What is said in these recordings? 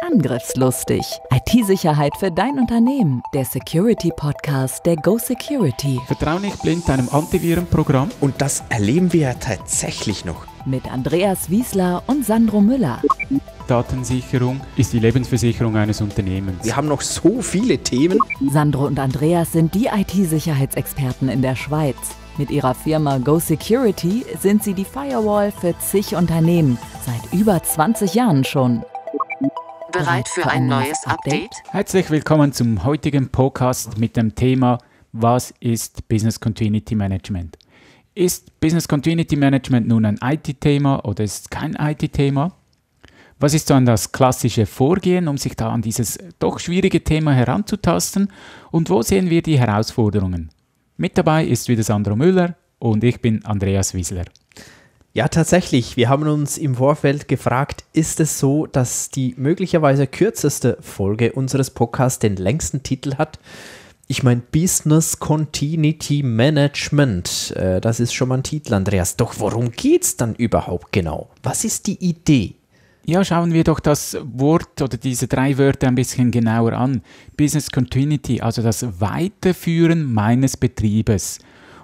Angriffslustig. IT-Sicherheit für dein Unternehmen. Der Security-Podcast der Go Security. Vertrau nicht blind deinem Antivirenprogramm. Und das erleben wir ja tatsächlich noch. Mit Andreas Wiesler und Sandro Müller. Datensicherung ist die Lebensversicherung eines Unternehmens. Wir haben noch so viele Themen. Sandro und Andreas sind die IT-Sicherheitsexperten in der Schweiz. Mit ihrer Firma Go Security sind sie die Firewall für zig Unternehmen, seit über 20 Jahren schon. Bereit für ein neues Update? Herzlich willkommen zum heutigen Podcast mit dem Thema Was ist Business Continuity Management? Ist Business Continuity Management nun ein IT-Thema oder ist es kein IT-Thema? Was ist dann das klassische Vorgehen, um sich da an dieses doch schwierige Thema heranzutasten? Und wo sehen wir die Herausforderungen? Mit dabei ist wieder Sandro Müller und ich bin Andreas Wiesler. Ja, tatsächlich. Wir haben uns im Vorfeld gefragt, ist es so, dass die möglicherweise kürzeste Folge unseres Podcasts den längsten Titel hat? Ich meine, Business Continuity Management, äh, das ist schon mal ein Titel, Andreas. Doch worum geht es dann überhaupt genau? Was ist die Idee? Ja, schauen wir doch das Wort oder diese drei Wörter ein bisschen genauer an. Business Continuity, also das Weiterführen meines Betriebes.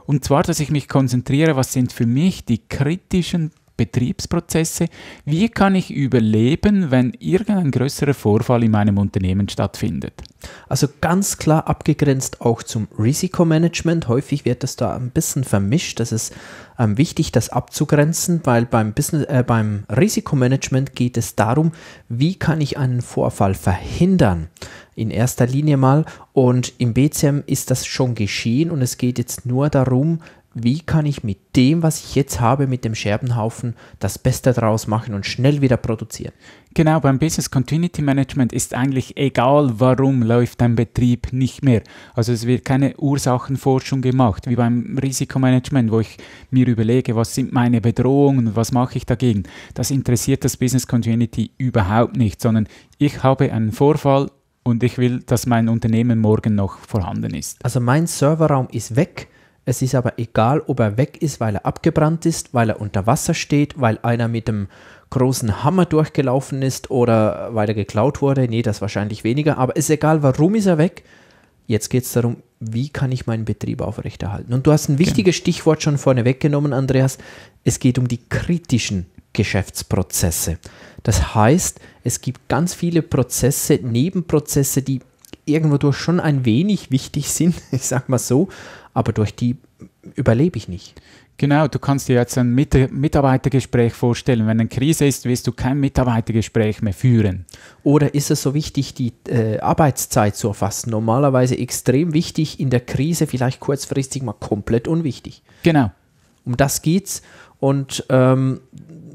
Und zwar, dass ich mich konzentriere, was sind für mich die kritischen Betriebsprozesse. Wie kann ich überleben, wenn irgendein größerer Vorfall in meinem Unternehmen stattfindet? Also ganz klar abgegrenzt auch zum Risikomanagement. Häufig wird das da ein bisschen vermischt. Das ist ähm, wichtig, das abzugrenzen, weil beim, Business, äh, beim Risikomanagement geht es darum, wie kann ich einen Vorfall verhindern in erster Linie mal. Und im BCM ist das schon geschehen und es geht jetzt nur darum, wie kann ich mit dem, was ich jetzt habe, mit dem Scherbenhaufen, das Beste daraus machen und schnell wieder produzieren. Genau, beim Business Continuity Management ist eigentlich egal, warum läuft ein Betrieb nicht mehr. Also es wird keine Ursachenforschung gemacht, wie beim Risikomanagement, wo ich mir überlege, was sind meine Bedrohungen, was mache ich dagegen. Das interessiert das Business Continuity überhaupt nicht, sondern ich habe einen Vorfall und ich will, dass mein Unternehmen morgen noch vorhanden ist. Also mein Serverraum ist weg es ist aber egal, ob er weg ist, weil er abgebrannt ist, weil er unter Wasser steht, weil einer mit dem großen Hammer durchgelaufen ist oder weil er geklaut wurde. Nee, das wahrscheinlich weniger. Aber es ist egal, warum ist er weg. Jetzt geht es darum, wie kann ich meinen Betrieb aufrechterhalten. Und du hast ein genau. wichtiges genau. Stichwort schon vorne weggenommen, Andreas. Es geht um die kritischen Geschäftsprozesse. Das heißt, es gibt ganz viele Prozesse, Nebenprozesse, die irgendwo durch schon ein wenig wichtig sind, ich sag mal so, aber durch die überlebe ich nicht. Genau, du kannst dir jetzt ein Mitarbeitergespräch vorstellen. Wenn eine Krise ist, wirst du kein Mitarbeitergespräch mehr führen. Oder ist es so wichtig, die äh, Arbeitszeit zu erfassen? Normalerweise extrem wichtig, in der Krise vielleicht kurzfristig mal komplett unwichtig. Genau. Um das geht's. Und ähm,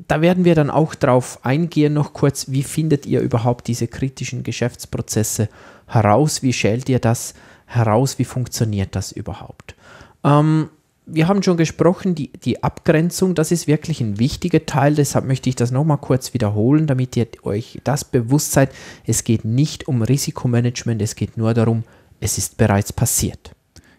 da werden wir dann auch drauf eingehen, noch kurz, wie findet ihr überhaupt diese kritischen Geschäftsprozesse heraus? Wie schält ihr das heraus, wie funktioniert das überhaupt. Ähm, wir haben schon gesprochen, die, die Abgrenzung, das ist wirklich ein wichtiger Teil, deshalb möchte ich das nochmal kurz wiederholen, damit ihr euch das bewusst seid, es geht nicht um Risikomanagement, es geht nur darum, es ist bereits passiert.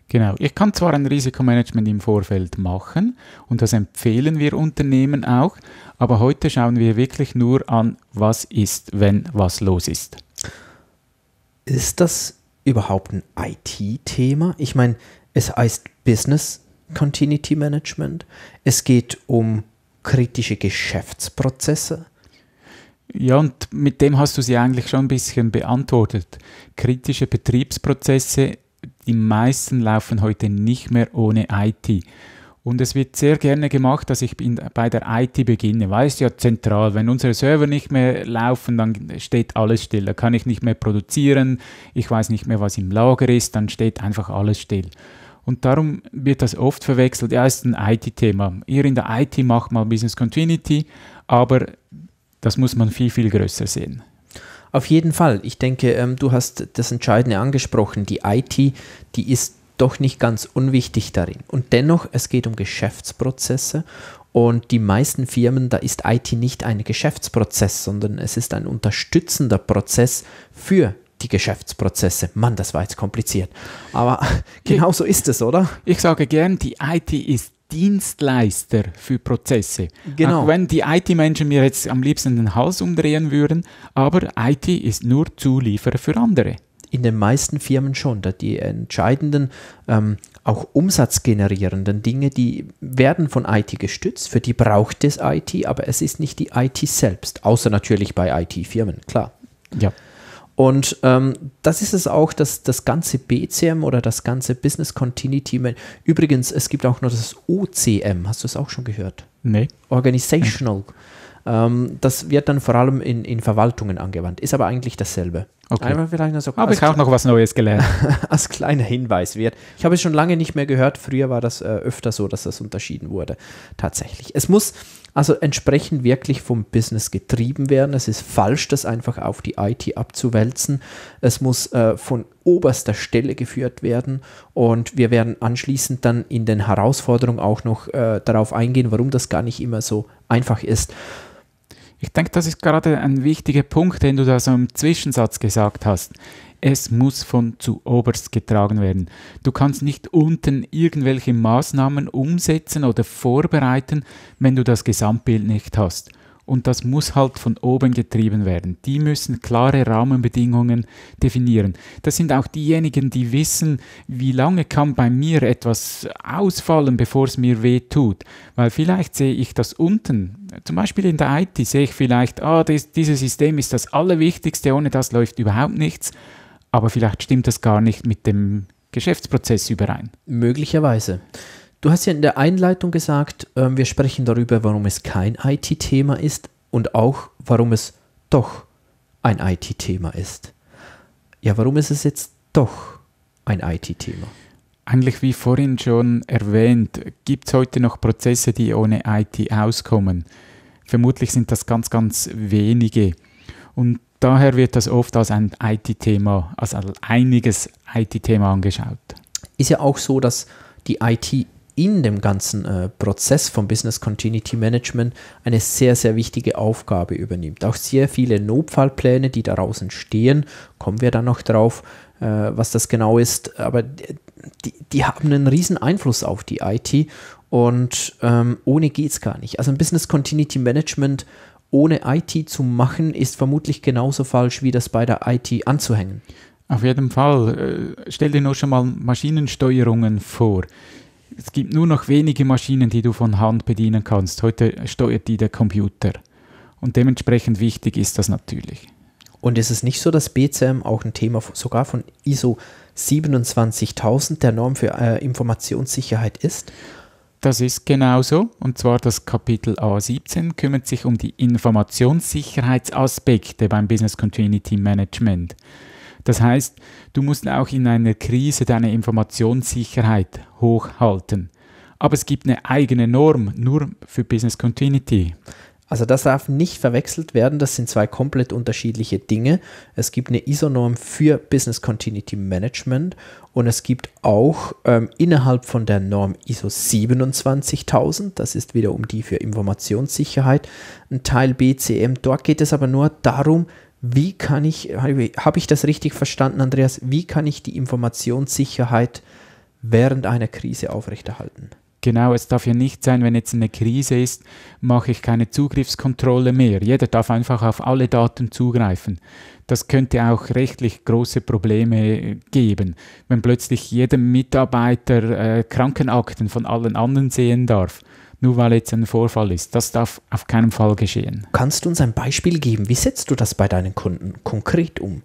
Genau, ich kann zwar ein Risikomanagement im Vorfeld machen und das empfehlen wir Unternehmen auch, aber heute schauen wir wirklich nur an, was ist, wenn was los ist. Ist das überhaupt ein IT-Thema? Ich meine, es heißt Business Continuity Management. Es geht um kritische Geschäftsprozesse. Ja, und mit dem hast du sie eigentlich schon ein bisschen beantwortet. Kritische Betriebsprozesse, die meisten laufen heute nicht mehr ohne IT. Und es wird sehr gerne gemacht, dass ich bei der IT beginne, weil es ja zentral, wenn unsere Server nicht mehr laufen, dann steht alles still, da kann ich nicht mehr produzieren, ich weiß nicht mehr, was im Lager ist, dann steht einfach alles still. Und darum wird das oft verwechselt, ja, ist ein IT-Thema. Ihr in der IT macht mal Business Continuity, aber das muss man viel, viel größer sehen. Auf jeden Fall. Ich denke, ähm, du hast das Entscheidende angesprochen. Die IT, die ist doch nicht ganz unwichtig darin. Und dennoch, es geht um Geschäftsprozesse und die meisten Firmen, da ist IT nicht ein Geschäftsprozess, sondern es ist ein unterstützender Prozess für die Geschäftsprozesse. Mann, das war jetzt kompliziert. Aber genau so ist es, oder? Ich sage gern, die IT ist Dienstleister für Prozesse. Genau. Auch wenn die IT-Menschen mir jetzt am liebsten den Hals umdrehen würden, aber IT ist nur Zulieferer für andere in den meisten Firmen schon. die entscheidenden, ähm, auch umsatzgenerierenden Dinge, die werden von IT gestützt. Für die braucht es IT, aber es ist nicht die IT selbst, außer natürlich bei IT-Firmen, klar. Ja. Und ähm, das ist es auch, dass das ganze BCM oder das ganze Business Continuity. Übrigens, es gibt auch noch das OCM. Hast du es auch schon gehört? Nee. Organizational. Ähm, das wird dann vor allem in, in Verwaltungen angewandt, ist aber eigentlich dasselbe. Okay. Einmal vielleicht noch so, Habe ich auch noch was Neues gelernt. als kleiner Hinweis wird. Ich habe es schon lange nicht mehr gehört. Früher war das äh, öfter so, dass das unterschieden wurde. Tatsächlich. Es muss also entsprechend wirklich vom Business getrieben werden. Es ist falsch, das einfach auf die IT abzuwälzen. Es muss äh, von oberster Stelle geführt werden. Und wir werden anschließend dann in den Herausforderungen auch noch äh, darauf eingehen, warum das gar nicht immer so einfach ist. Ich denke, das ist gerade ein wichtiger Punkt, den du da so im Zwischensatz gesagt hast. Es muss von zu oberst getragen werden. Du kannst nicht unten irgendwelche Maßnahmen umsetzen oder vorbereiten, wenn du das Gesamtbild nicht hast. Und das muss halt von oben getrieben werden. Die müssen klare Rahmenbedingungen definieren. Das sind auch diejenigen, die wissen, wie lange kann bei mir etwas ausfallen, bevor es mir weh tut. Weil vielleicht sehe ich das unten, zum Beispiel in der IT, sehe ich vielleicht, ah, das, dieses System ist das Allerwichtigste, ohne das läuft überhaupt nichts. Aber vielleicht stimmt das gar nicht mit dem Geschäftsprozess überein. Möglicherweise. Du hast ja in der Einleitung gesagt, ähm, wir sprechen darüber, warum es kein IT-Thema ist und auch, warum es doch ein IT-Thema ist. Ja, warum ist es jetzt doch ein IT-Thema? Eigentlich wie vorhin schon erwähnt, gibt es heute noch Prozesse, die ohne IT auskommen. Vermutlich sind das ganz, ganz wenige. Und daher wird das oft als ein IT-Thema, als einiges IT-Thema angeschaut. Ist ja auch so, dass die IT in dem ganzen äh, Prozess vom Business Continuity Management eine sehr, sehr wichtige Aufgabe übernimmt. Auch sehr viele Notfallpläne, die daraus entstehen, kommen wir dann noch drauf, äh, was das genau ist, aber die, die, haben einen riesen Einfluss auf die IT und ähm, ohne geht es gar nicht. Also ein Business Continuity Management ohne IT zu machen, ist vermutlich genauso falsch, wie das bei der IT anzuhängen. Auf jeden Fall. Äh, stell dir nur schon mal Maschinensteuerungen vor es gibt nur noch wenige Maschinen, die du von Hand bedienen kannst. Heute steuert die der Computer. Und dementsprechend wichtig ist das natürlich. Und ist es nicht so, dass BCM auch ein Thema sogar von ISO 27000, der Norm für äh, Informationssicherheit ist? Das ist genauso. Und zwar das Kapitel A17 kümmert sich um die Informationssicherheitsaspekte beim Business Continuity Management. Das heißt, du musst auch in einer Krise deine Informationssicherheit hochhalten. Aber es gibt eine eigene Norm nur für Business Continuity. Also das darf nicht verwechselt werden, das sind zwei komplett unterschiedliche Dinge. Es gibt eine ISO-Norm für Business Continuity Management und es gibt auch ähm, innerhalb von der Norm ISO 27000, das ist wiederum die für Informationssicherheit, ein Teil BCM. Dort geht es aber nur darum, wie kann ich, habe ich das richtig verstanden, Andreas, wie kann ich die Informationssicherheit während einer Krise aufrechterhalten? Genau, es darf ja nicht sein, wenn jetzt eine Krise ist, mache ich keine Zugriffskontrolle mehr. Jeder darf einfach auf alle Daten zugreifen. Das könnte auch rechtlich große Probleme geben, wenn plötzlich jeder Mitarbeiter äh, Krankenakten von allen anderen sehen darf nur weil jetzt ein Vorfall ist. Das darf auf keinen Fall geschehen. Kannst du uns ein Beispiel geben? Wie setzt du das bei deinen Kunden konkret um?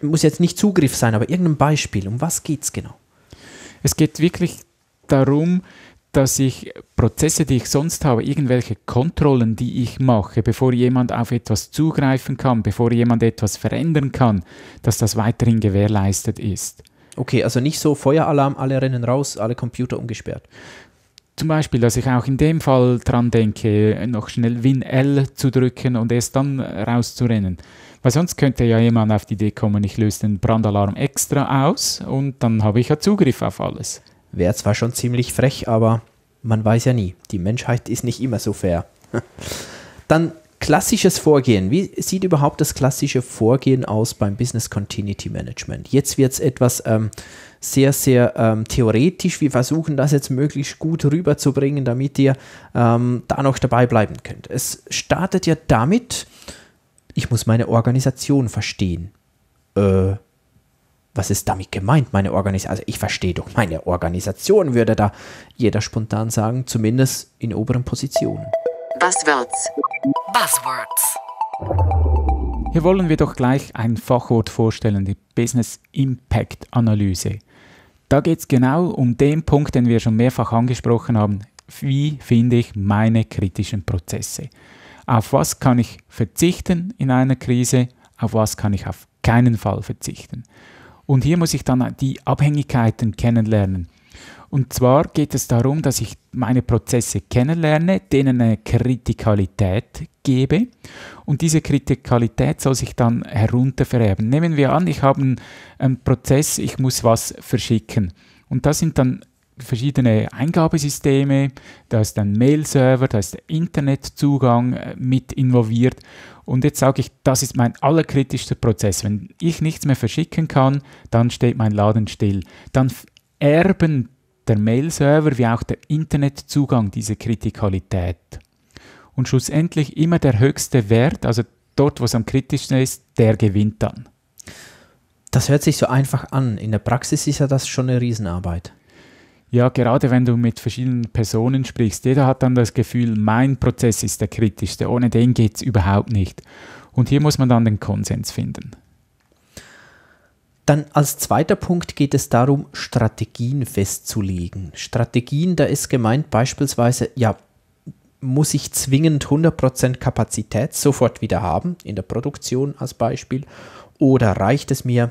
Muss jetzt nicht Zugriff sein, aber irgendein Beispiel. Um was geht es genau? Es geht wirklich darum, dass ich Prozesse, die ich sonst habe, irgendwelche Kontrollen, die ich mache, bevor jemand auf etwas zugreifen kann, bevor jemand etwas verändern kann, dass das weiterhin gewährleistet ist. Okay, also nicht so Feueralarm, alle rennen raus, alle Computer umgesperrt zum Beispiel, dass ich auch in dem Fall dran denke, noch schnell Win-L zu drücken und erst dann rauszurennen. Weil sonst könnte ja jemand auf die Idee kommen, ich löse den Brandalarm extra aus und dann habe ich ja Zugriff auf alles. Wäre zwar schon ziemlich frech, aber man weiß ja nie. Die Menschheit ist nicht immer so fair. dann Klassisches Vorgehen. Wie sieht überhaupt das klassische Vorgehen aus beim Business Continuity Management? Jetzt wird es etwas ähm, sehr, sehr ähm, theoretisch. Wir versuchen das jetzt möglichst gut rüberzubringen, damit ihr ähm, da noch dabei bleiben könnt. Es startet ja damit, ich muss meine Organisation verstehen. Äh, was ist damit gemeint, meine Organisation? Also ich verstehe doch, meine Organisation würde da jeder spontan sagen, zumindest in oberen Positionen. Buzzwords. Buzzwords. Hier wollen wir doch gleich ein Fachwort vorstellen, die Business Impact Analyse. Da geht es genau um den Punkt, den wir schon mehrfach angesprochen haben. Wie finde ich meine kritischen Prozesse? Auf was kann ich verzichten in einer Krise? Auf was kann ich auf keinen Fall verzichten? Und hier muss ich dann die Abhängigkeiten kennenlernen. Und zwar geht es darum, dass ich meine Prozesse kennenlerne, denen eine Kritikalität gebe. Und diese Kritikalität soll sich dann heruntervererben. Nehmen wir an, ich habe einen, Prozess, ich muss was verschicken. Und das sind dann verschiedene Eingabesysteme, da ist ein Mail-Server, da ist der Internetzugang äh, mit involviert. Und jetzt sage ich, das ist mein allerkritischster Prozess. Wenn ich nichts mehr verschicken kann, dann steht mein Laden still. Dann erben der Mail-Server wie auch der Internetzugang diese Kritikalität. Und schlussendlich immer der höchste Wert, also dort, wo es am kritischsten ist, der gewinnt dann. Das hört sich so einfach an. In der Praxis ist ja das schon eine Riesenarbeit. Ja, gerade wenn du mit verschiedenen Personen sprichst, jeder hat dann das Gefühl, mein Prozess ist der kritischste, ohne den geht es überhaupt nicht. Und hier muss man dann den Konsens finden. Dann als zweiter Punkt geht es darum, Strategien festzulegen. Strategien, da ist gemeint beispielsweise, ja, muss ich zwingend 100% Kapazität sofort wieder haben, in der Produktion als Beispiel, oder reicht es mir,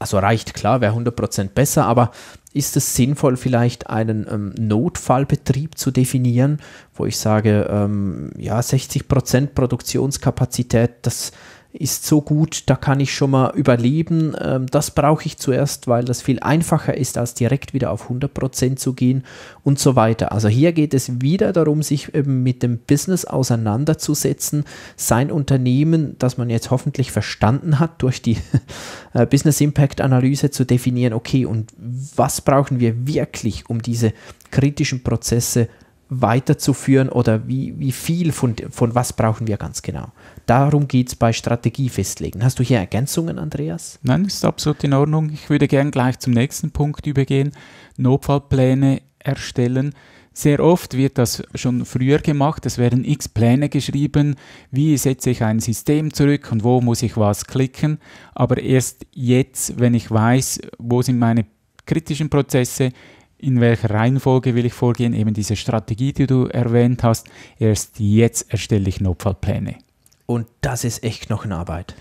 also reicht klar, wäre 100% besser, aber ist es sinnvoll, vielleicht einen ähm, Notfallbetrieb zu definieren, wo ich sage, ähm, ja, 60% Produktionskapazität, das ist so gut, da kann ich schon mal überleben. Ähm, das brauche ich zuerst, weil das viel einfacher ist, als direkt wieder auf 100% zu gehen und so weiter. Also hier geht es wieder darum, sich mit dem Business auseinanderzusetzen, sein Unternehmen, das man jetzt hoffentlich verstanden hat, durch die äh, Business Impact Analyse zu definieren, okay, und was brauchen wir wirklich, um diese kritischen Prozesse zu weiterzuführen oder wie, wie viel von, von was brauchen wir ganz genau. Darum geht es bei Strategie festlegen. Hast du hier Ergänzungen, Andreas? Nein, ist absolut in Ordnung. Ich würde gerne gleich zum nächsten Punkt übergehen. Notfallpläne erstellen. Sehr oft wird das schon früher gemacht. Es werden x Pläne geschrieben. Wie setze ich ein System zurück und wo muss ich was klicken? Aber erst jetzt, wenn ich weiß, wo sind meine kritischen Prozesse, in welcher Reihenfolge will ich vorgehen, eben diese Strategie, die du erwähnt hast, erst jetzt erstelle ich Notfallpläne. Und das ist echt noch eine Arbeit.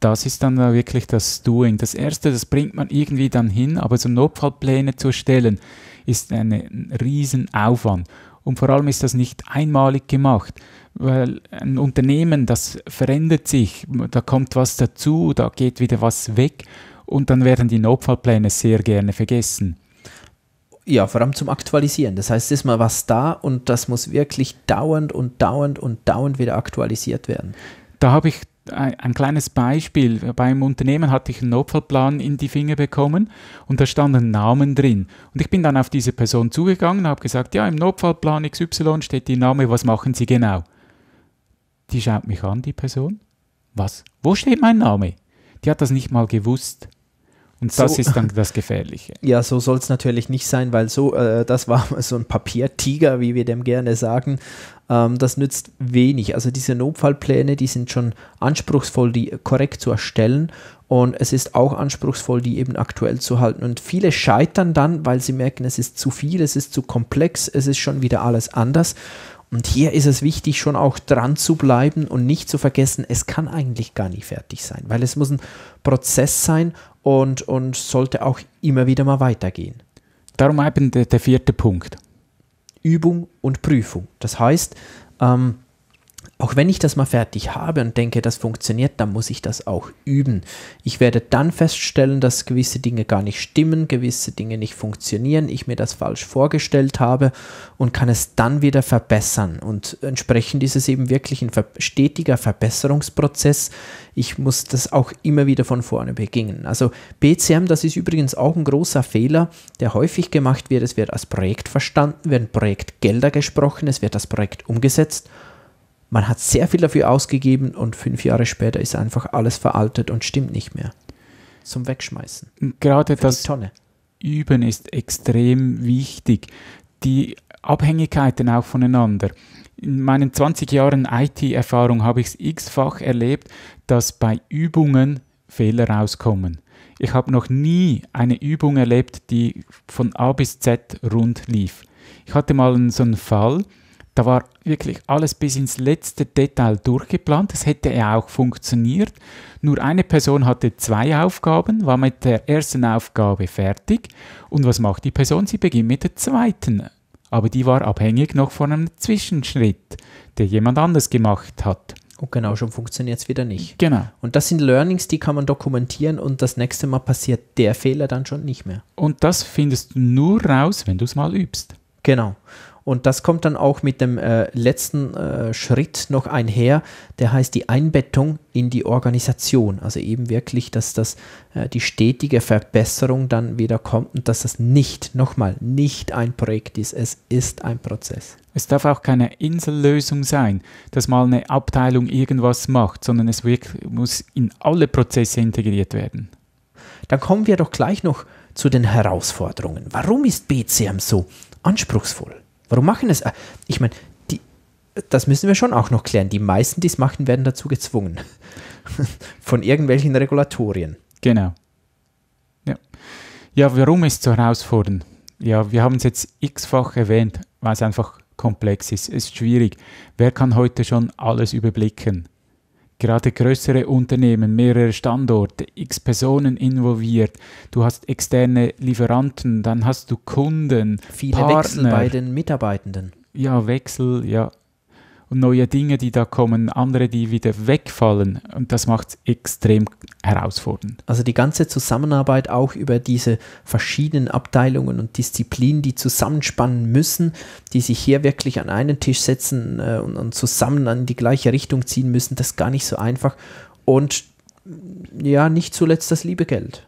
Das ist dann wirklich das Doing. Das Erste, das bringt man irgendwie dann hin, aber so Notfallpläne zu erstellen, ist ein, ein Riesenaufwand. Und vor allem ist das nicht einmalig gemacht, weil ein Unternehmen, das verändert sich, da kommt was dazu, da geht wieder was weg und dann werden die Notfallpläne sehr gerne vergessen. Ja, vor allem zum Aktualisieren. Das heißt, es ist mal was da und das muss wirklich dauernd und dauernd und dauernd wieder aktualisiert werden. Da habe ich ein, ein kleines Beispiel. Beim Unternehmen hatte ich einen Notfallplan in die Finger bekommen und da standen Namen drin. Und ich bin dann auf diese Person zugegangen und habe gesagt, ja, im Notfallplan XY steht die Name, was machen Sie genau? Die schaut mich an, die Person. Was? Wo steht mein Name? Die hat das nicht mal gewusst. Und das so, ist dann das Gefährliche. Ja, so soll es natürlich nicht sein, weil so, äh, das war so ein Papiertiger, wie wir dem gerne sagen. Ähm, das nützt wenig. Also diese Notfallpläne, die sind schon anspruchsvoll, die korrekt zu erstellen. Und es ist auch anspruchsvoll, die eben aktuell zu halten. Und viele scheitern dann, weil sie merken, es ist zu viel, es ist zu komplex, es ist schon wieder alles anders. Und hier ist es wichtig, schon auch dran zu bleiben und nicht zu vergessen, es kann eigentlich gar nicht fertig sein, weil es muss ein Prozess sein und, und sollte auch immer wieder mal weitergehen. Darum eben der, der vierte Punkt. Übung und Prüfung. Das heißt, ähm, auch wenn ich das mal fertig habe und denke, das funktioniert, dann muss ich das auch üben. Ich werde dann feststellen, dass gewisse Dinge gar nicht stimmen, gewisse Dinge nicht funktionieren, ich mir das falsch vorgestellt habe und kann es dann wieder verbessern. Und entsprechend ist es eben wirklich ein stetiger Verbesserungsprozess. Ich muss das auch immer wieder von vorne beginnen. Also BCM, das ist übrigens auch ein großer Fehler, der häufig gemacht wird. Es wird als Projekt verstanden, werden Projektgelder gesprochen, es wird das Projekt umgesetzt man hat sehr viel dafür ausgegeben und fünf Jahre später ist einfach alles veraltet und stimmt nicht mehr. Zum Wegschmeißen. Gerade Für das Üben ist extrem wichtig. Die Abhängigkeiten auch voneinander. In meinen 20 Jahren IT-Erfahrung habe ich es x-fach erlebt, dass bei Übungen Fehler rauskommen. Ich habe noch nie eine Übung erlebt, die von A bis Z rund lief. Ich hatte mal so einen Fall, da war wirklich alles bis ins letzte Detail durchgeplant. Das hätte ja auch funktioniert. Nur eine Person hatte zwei Aufgaben, war mit der ersten Aufgabe fertig. Und was macht die Person? Sie beginnt mit der zweiten. Aber die war abhängig noch von einem Zwischenschritt, der jemand anders gemacht hat. Und genau, schon funktioniert es wieder nicht. Genau. Und das sind Learnings, die kann man dokumentieren und das nächste Mal passiert der Fehler dann schon nicht mehr. Und das findest du nur raus, wenn du es mal übst. Genau. Und das kommt dann auch mit dem äh, letzten äh, Schritt noch einher, der heißt die Einbettung in die Organisation. Also eben wirklich, dass das äh, die stetige Verbesserung dann wieder kommt und dass das nicht, nochmal, nicht ein Projekt ist. Es ist ein Prozess. Es darf auch keine Insellösung sein, dass mal eine Abteilung irgendwas macht, sondern es wirklich, muss in alle Prozesse integriert werden. Dann kommen wir doch gleich noch zu den Herausforderungen. Warum ist BCM so anspruchsvoll? Warum machen es? Ah, ich meine, das müssen wir schon auch noch klären. Die meisten, die es machen, werden dazu gezwungen. Von irgendwelchen Regulatorien. Genau. Ja, ja warum ist es so herausfordernd? Ja, wir haben es jetzt x-fach erwähnt, weil es einfach komplex ist. Es ist schwierig. Wer kann heute schon alles überblicken? Gerade größere Unternehmen, mehrere Standorte, x Personen involviert. Du hast externe Lieferanten, dann hast du Kunden. Viele Partner. Wechsel bei den Mitarbeitenden. Ja, Wechsel, ja und neue Dinge, die da kommen, andere, die wieder wegfallen. Und das macht es extrem herausfordernd. Also die ganze Zusammenarbeit auch über diese verschiedenen Abteilungen und Disziplinen, die zusammenspannen müssen, die sich hier wirklich an einen Tisch setzen äh, und, zusammen in die gleiche Richtung ziehen müssen, das ist gar nicht so einfach. Und ja, nicht zuletzt das liebe Geld.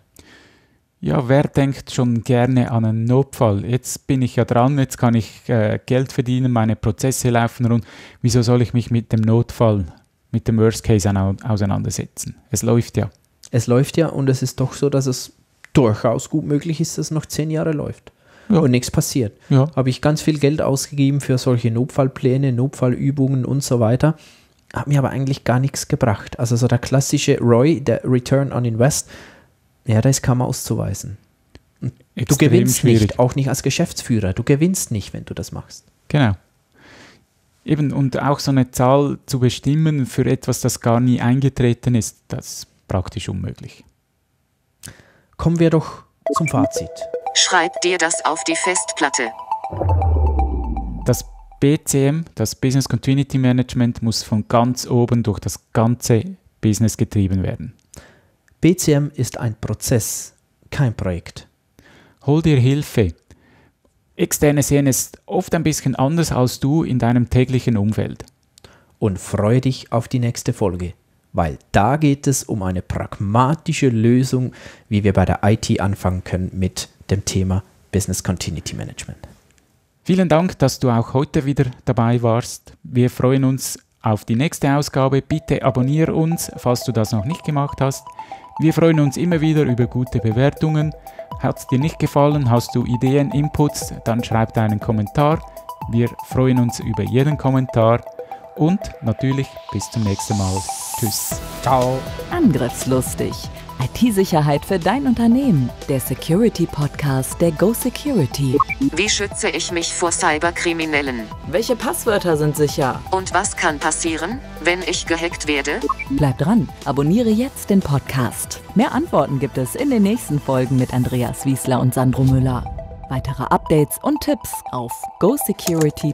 Ja, wer denkt schon gerne an einen Notfall? Jetzt bin ich ja dran, jetzt kann ich äh, Geld verdienen, meine Prozesse laufen rund. Wieso soll ich mich mit dem Notfall, mit dem Worst Case auseinandersetzen? Es läuft ja. Es läuft ja und es ist doch so, dass es durchaus gut möglich ist, dass es noch zehn Jahre läuft. Ja. und nichts passiert. Ja. Habe ich ganz viel Geld ausgegeben für solche Notfallpläne, Notfallübungen und so weiter. Hat mir aber eigentlich gar nichts gebracht. Also so der klassische ROI, der Return on Invest, ja, da ist kaum auszuweisen. du gewinnst schwierig. nicht, auch nicht als Geschäftsführer. Du gewinnst nicht, wenn du das machst. Genau. Eben, und auch so eine Zahl zu bestimmen für etwas, das gar nie eingetreten ist, das ist praktisch unmöglich. Kommen wir doch zum Fazit. Schreib dir das auf die Festplatte. Das BCM, das Business Continuity Management, muss von ganz oben durch das ganze Business getrieben werden. BCM ist ein Prozess, kein Projekt. Hol dir Hilfe. Externe sehen es oft ein bisschen anders als du in deinem täglichen Umfeld. Und freue dich auf die nächste Folge, weil da geht es um eine pragmatische Lösung, wie wir bei der IT anfangen können mit dem Thema Business Continuity Management. Vielen Dank, dass du auch heute wieder dabei warst. Wir freuen uns auf die nächste Ausgabe. Bitte abonniere uns, falls du das noch nicht gemacht hast. Wir freuen uns immer wieder über gute Bewertungen. Hat es dir nicht gefallen? Hast du Ideen, Inputs? Dann schreib einen Kommentar. Wir freuen uns über jeden Kommentar. Und natürlich bis zum nächsten Mal. Tschüss. Ciao. Angriffslustig IT-Sicherheit für dein Unternehmen. Der Security-Podcast der Go Security. Wie schütze ich mich vor Cyberkriminellen? Welche Passwörter sind sicher? Und was kann passieren, wenn ich gehackt werde? Bleib dran, abonniere jetzt den Podcast. Mehr Antworten gibt es in den nächsten Folgen mit Andreas Wiesler und Sandro Müller. Weitere Updates und Tipps auf gosecurity.ch.